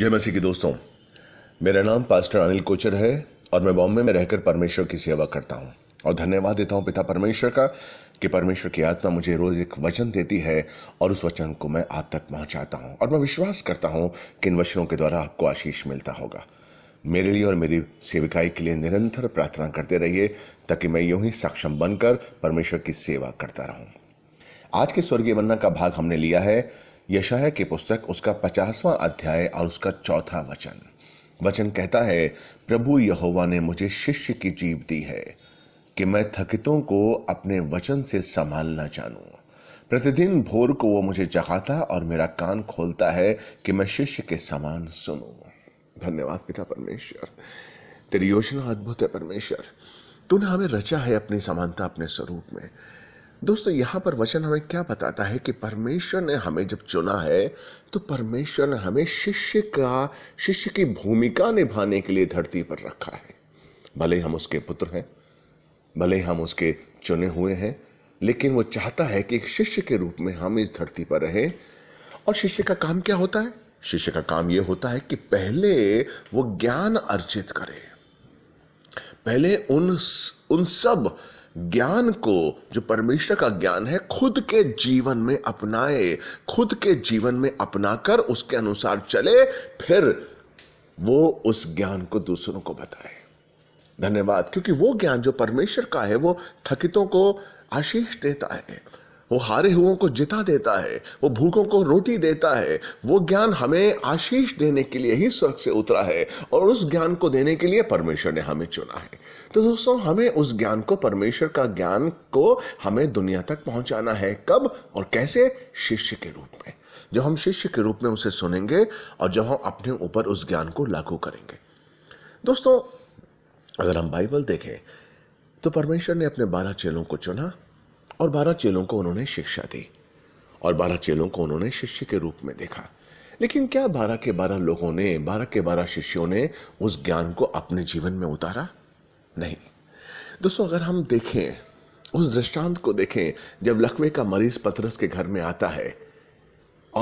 जय मसीह के दोस्तों मेरा नाम पास्टर अनिल कोचर है और मैं बॉम्बे में रहकर परमेश्वर की सेवा करता हूँ और धन्यवाद देता हूँ पिता परमेश्वर का कि परमेश्वर की आत्मा मुझे रोज़ एक वचन देती है और उस वचन को मैं आप तक पहुँचाता हूँ और मैं विश्वास करता हूँ कि इन वचनों के द्वारा आपको आशीष मिलता होगा मेरे लिए और मेरी सेविकाई के लिए निरंतर प्रार्थना करते रहिए ताकि मैं यूं ही सक्षम बनकर परमेश्वर की सेवा करता रहूं। आज के स्वर्गीय वंदना का भाग हमने लिया है यशाया की पुस्तक उसका पचासवां अध्याय और उसका चौथा वचन वचन कहता है प्रभु यहोवा ने मुझे शिष्य की जीव दी है कि मैं थकितों को अपने वचन से संभालना जानूं प्रतिदिन भोर को वो मुझे जगाता और मेरा कान खोलता है कि मैं शिष्य के समान सुनूं धन्यवाद पिता परमेश्वर तेरी योजना अद्भुत है परमेश्वर तूने हमें रचा है अपनी समानता अपने स्वरूप में दोस्तों यहाँ पर वचन हमें क्या बताता है कि परमेश्वर ने हमें जब चुना है तो परमेश्वर ने हमें शिष्य का शिष्य की भूमिका निभाने के लिए धरती पर रखा है भले हम उसके पुत्र हैं भले हम उसके चुने हुए हैं लेकिन वो चाहता है कि एक शिष्य के रूप में हम इस धरती पर रहें और शिष्य का काम क्या होता है शिष्य का काम यह होता है कि पहले वो ज्ञान अर्जित करे पहले उन उन सब ज्ञान को जो परमेश्वर का ज्ञान है खुद के जीवन में अपनाए खुद के जीवन में अपनाकर उसके अनुसार चले फिर वो उस ज्ञान को दूसरों को बताए धन्यवाद क्योंकि वो ज्ञान जो परमेश्वर का है वो थकितों को आशीष देता है वो हारे हुओं को जिता देता है वो भूखों को रोटी देता है वो ज्ञान हमें आशीष देने के लिए ही स्वर्ग से उतरा है और उस ज्ञान को देने के लिए परमेश्वर ने हमें चुना है तो दोस्तों हमें उस ज्ञान को परमेश्वर का ज्ञान को हमें दुनिया तक पहुंचाना है कब और कैसे शिष्य के रूप में जब हम शिष्य के रूप में उसे सुनेंगे और जब हम अपने ऊपर उस ज्ञान को लागू करेंगे दोस्तों अगर हम बाइबल देखें तो परमेश्वर ने अपने बारह चेलों को चुना और बारह चेलों को उन्होंने शिक्षा दी और बारह चेलों को उन्होंने शिष्य के रूप में देखा लेकिन क्या बारह के बारह लोगों ने बारह के बारह शिष्यों ने उस ज्ञान को अपने जीवन में उतारा नहीं दोस्तों अगर हम देखें उस दृष्टांत को देखें जब लकवे का मरीज पथरस के घर में आता है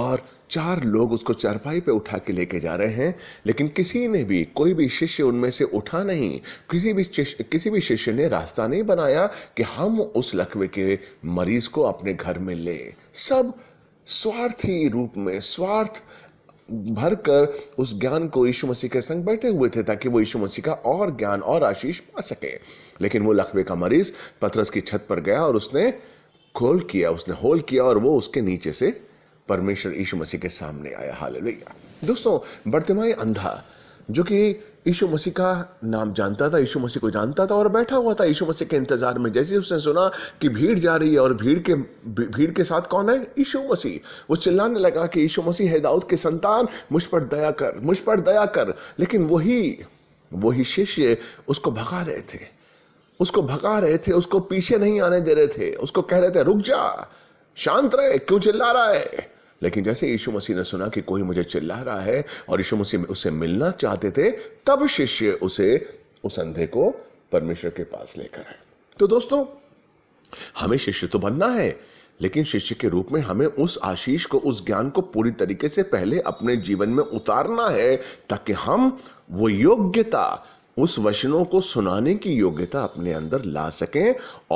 और चार लोग उसको चारपाई पे उठा के लेके जा रहे हैं लेकिन किसी ने भी कोई भी शिष्य उनमें से उठा नहीं किसी भी किसी भी शिष्य ने रास्ता नहीं बनाया कि हम उस लकवे के मरीज को अपने घर में ले सब स्वार्थी रूप में स्वार्थ भर कर उस ज्ञान को यीशु मसीह के संग बैठे हुए थे ताकि वो यीशु मसीह का और ज्ञान और आशीष पा सके लेकिन वो लकवे का मरीज पतरस की छत पर गया और उसने खोल किया उसने होल किया और वो उसके नीचे से परमेश्वर यीशु मसीह के सामने आया हाल दोस्तों बर्तिमा अंधा जो कि यीशु मसीह का नाम जानता था यीशु मसीह को जानता था और बैठा हुआ था यीशु मसीह के इंतजार में जैसे उसने सुना कि भीड़ जा रही है और भीड़ के भीड़ के साथ कौन है यीशु मसीह वो चिल्लाने लगा कि यीशु मसीह है दाऊद के संतान मुझ पर दया कर मुझ पर दया कर लेकिन वही वही शिष्य उसको भगा रहे थे उसको भगा रहे थे उसको पीछे नहीं आने दे रहे थे उसको कह रहे थे रुक जा शांत रहे क्यों चिल्ला रहा है लेकिन जैसे यीशु मसीह ने सुना कि कोई मुझे चिल्ला रहा है और यीशु मसीह उसे मिलना चाहते थे तब शिष्य उसे उस अंधे को परमेश्वर के पास लेकर आए तो दोस्तों हमें शिष्य तो बनना है लेकिन शिष्य के रूप में हमें उस आशीष को उस ज्ञान को पूरी तरीके से पहले अपने जीवन में उतारना है ताकि हम वो योग्यता उस वचनों को सुनाने की योग्यता अपने अंदर ला सकें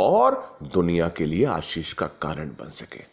और दुनिया के लिए आशीष का कारण बन सकें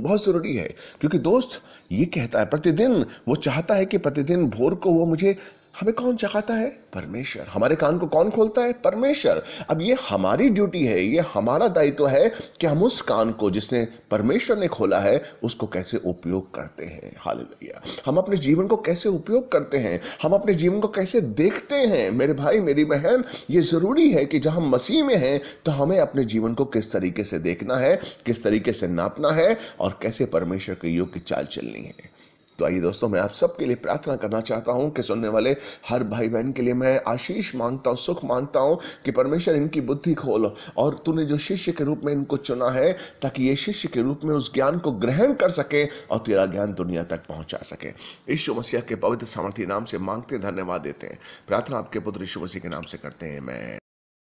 बहुत ज़रूरी है क्योंकि दोस्त ये कहता है प्रतिदिन वो चाहता है कि प्रतिदिन भोर को वो मुझे हमें कौन चखाता है परमेश्वर हमारे कान को कौन खोलता है परमेश्वर अब ये हमारी ड्यूटी है ये हमारा दायित्व है कि हम उस कान को जिसने परमेश्वर ने खोला है उसको कैसे उपयोग करते हैं हाल भैया हम अपने जीवन को कैसे उपयोग करते हैं हम अपने जीवन को कैसे देखते हैं मेरे भाई मेरी बहन ये ज़रूरी है कि जहाँ हम मसीह में हैं तो हमें अपने जीवन को किस तरीके से देखना है किस तरीके से नापना है और कैसे परमेश्वर के योग की चाल चलनी है तो आइए दोस्तों मैं आप सबके लिए प्रार्थना करना चाहता हूँ कि सुनने वाले हर भाई बहन के लिए मैं आशीष मांगता हूँ सुख मांगता हूँ कि परमेश्वर इनकी बुद्धि खोलो और तूने जो शिष्य के रूप में इनको चुना है ताकि ये शिष्य के रूप में उस ज्ञान को ग्रहण कर सके और तेरा ज्ञान दुनिया तक पहुँचा सके यीशु मसीह के पवित्र सामर्थ्य नाम से मांगते धन्यवाद देते हैं प्रार्थना आपके पुत्र यीशु मसीह के नाम से करते हैं मैं